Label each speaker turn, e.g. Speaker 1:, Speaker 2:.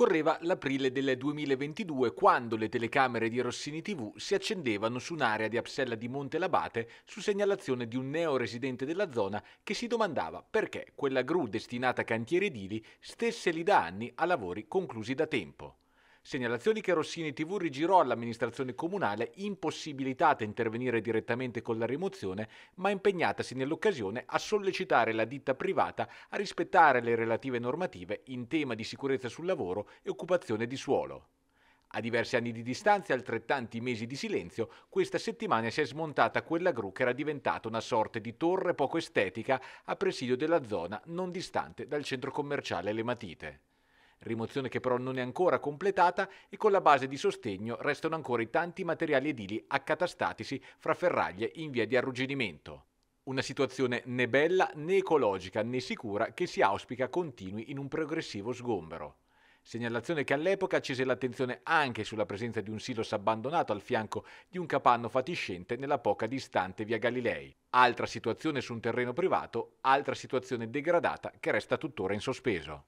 Speaker 1: Scorreva l'aprile del 2022 quando le telecamere di Rossini TV si accendevano su un'area di Apsella di Monte Labate su segnalazione di un neo residente della zona che si domandava perché quella gru destinata a cantieri edili stesse lì da anni a lavori conclusi da tempo. Segnalazioni che Rossini TV rigirò all'amministrazione comunale impossibilitata a intervenire direttamente con la rimozione, ma impegnatasi nell'occasione a sollecitare la ditta privata a rispettare le relative normative in tema di sicurezza sul lavoro e occupazione di suolo. A diversi anni di distanza e altrettanti mesi di silenzio, questa settimana si è smontata quella gru che era diventata una sorta di torre poco estetica a presidio della zona non distante dal centro commerciale Le Matite rimozione che però non è ancora completata e con la base di sostegno restano ancora i tanti materiali edili accatastatisi fra ferraglie in via di arrugginimento. Una situazione né bella né ecologica né sicura che si auspica continui in un progressivo sgombero. Segnalazione che all'epoca accese l'attenzione anche sulla presenza di un silos abbandonato al fianco di un capanno fatiscente nella poca distante via Galilei. Altra situazione su un terreno privato, altra situazione degradata che resta tuttora in sospeso.